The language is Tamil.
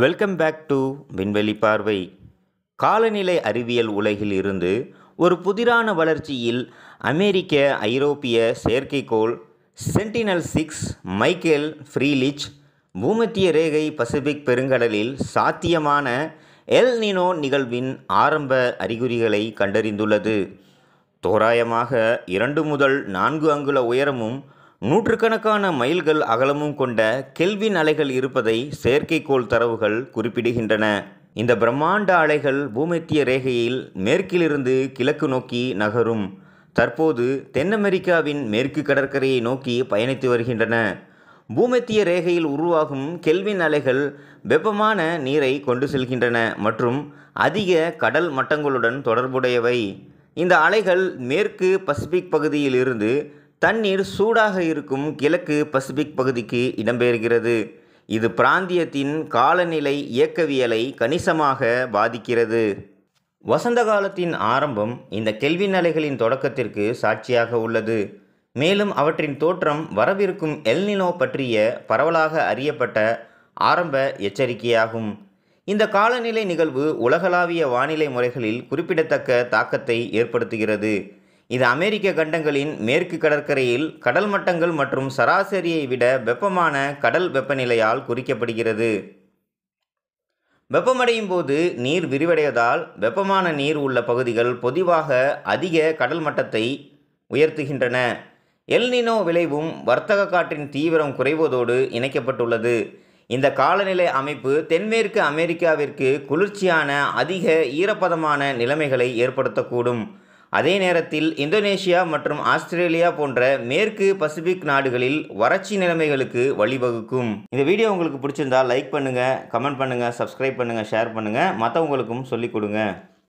வெல்கம் பேக் டு விண்வெளி பார்வை காலநிலை அறிவியல் உலகில் இருந்து ஒரு புதிரான வளர்ச்சியில் அமெரிக்க ஐரோப்பிய செயற்கைக்கோள் சென்டினல் சிக்ஸ் மைக்கேல் ஃப்ரீலிச் பூமத்திய ரேகை பசிபிக் பெருங்கடலில் சாத்தியமான எல் நினோ நிகழ்வின் ஆரம்ப அறிகுறிகளை கண்டறிந்துள்ளது தோராயமாக இரண்டு முதல் நான்கு அங்குல உயரமும் நூற்றுக்கணக்கான மைல்கள் அகலமும் கொண்ட கெல்வின் அலைகள் இருப்பதை செயற்கைக்கோள் தரவுகள் குறிப்பிடுகின்றன இந்த பிரம்மாண்ட அலைகள் பூமத்திய ரேகையில் மேற்கிலிருந்து கிழக்கு நோக்கி நகரும் தற்போது தென் அமெரிக்காவின் மேற்கு கடற்கரையை நோக்கி பயணித்து வருகின்றன பூமத்திய ரேகையில் உருவாகும் கெல்வின் அலைகள் வெப்பமான நீரை கொண்டு செல்கின்றன மற்றும் அதிக கடல் மட்டங்களுடன் தொடர்புடையவை இந்த அலைகள் மேற்கு பசிபிக் பகுதியில் இருந்து தண்ணீர் சூடாக இருக்கும் கிழக்கு பசிபிக் பகுதிக்கு இடம்பெறுகிறது இது பிராந்தியத்தின் காலநிலை இயக்கவியலை கணிசமாக பாதிக்கிறது வசந்த காலத்தின் ஆரம்பம் இந்த கெல்வின் அலைகளின் தொடக்கத்திற்கு சாட்சியாக உள்ளது மேலும் அவற்றின் தோற்றம் வரவிருக்கும் எல்னினோ பற்றிய பரவலாக அறியப்பட்ட ஆரம்ப எச்சரிக்கையாகும் இந்த காலநிலை நிகழ்வு உலகளாவிய வானிலை முறைகளில் குறிப்பிடத்தக்க தாக்கத்தை ஏற்படுத்துகிறது இது அமெரிக்க கண்டங்களின் மேற்கு கடற்கரையில் கடல் மட்டங்கள் மற்றும் சராசரியை விட வெப்பமான கடல் வெப்பநிலையால் குறிக்கப்படுகிறது வெப்பமடையும் போது நீர் விரிவடைவதால் வெப்பமான நீர் உள்ள பகுதிகள் பொதுவாக அதிக கடல் மட்டத்தை உயர்த்துகின்றன எல்னினோ விளைவும் வர்த்தக காற்றின் தீவிரம் குறைவதோடு இணைக்கப்பட்டுள்ளது இந்த காலநிலை அமைப்பு தென்மேற்கு அமெரிக்காவிற்கு குளிர்ச்சியான அதிக ஈரப்பதமான நிலைமைகளை ஏற்படுத்தக்கூடும் அதே நேரத்தில் இந்தோனேஷியா மற்றும் ஆஸ்திரேலியா போன்ற மேற்கு பசிபிக் நாடுகளில் வறட்சி நிலைமைகளுக்கு வழிவகுக்கும் இந்த வீடியோ உங்களுக்கு பிடிச்சிருந்தால் லைக் பண்ணுங்கள் கமெண்ட் பண்ணுங்கள் சப்ஸ்கிரைப் பண்ணுங்கள் ஷேர் பண்ணுங்கள் மற்றவங்களுக்கும் சொல்லிக் கொடுங்க